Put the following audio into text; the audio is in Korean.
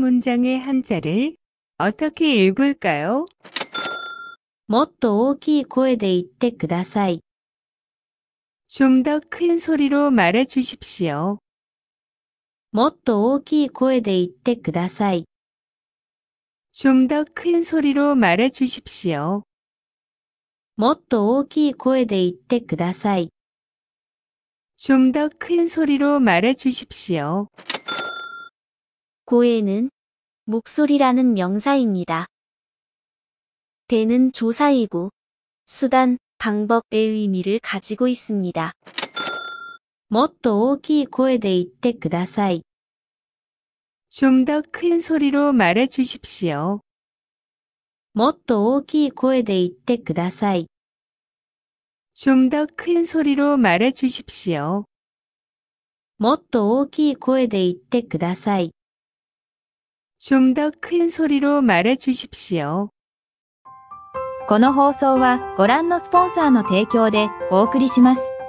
문장의 한자를 어떻게 읽을까요? もっと大きい声で言ってください.좀더 큰 소리로 말해 주십시오. もっと大きい声で言ってください.좀더 큰 소리로 말해 주십시오. もっと大きい声で言ってください.좀더 큰 소리로 말해 주십시오. 고해는 목소리라는 명사입니다. 대는 조사이고 수단, 방법의 의미를 가지고 있습니다. もっと大きい声で言ってく좀더큰 뭐 소리로 말해 주십시오. 뭐 좀더 큰 소리로 말해 주십시오. 뭐좀더큰소리로말해주십시오この放送はご覧のスポンサーの提供でお送りします。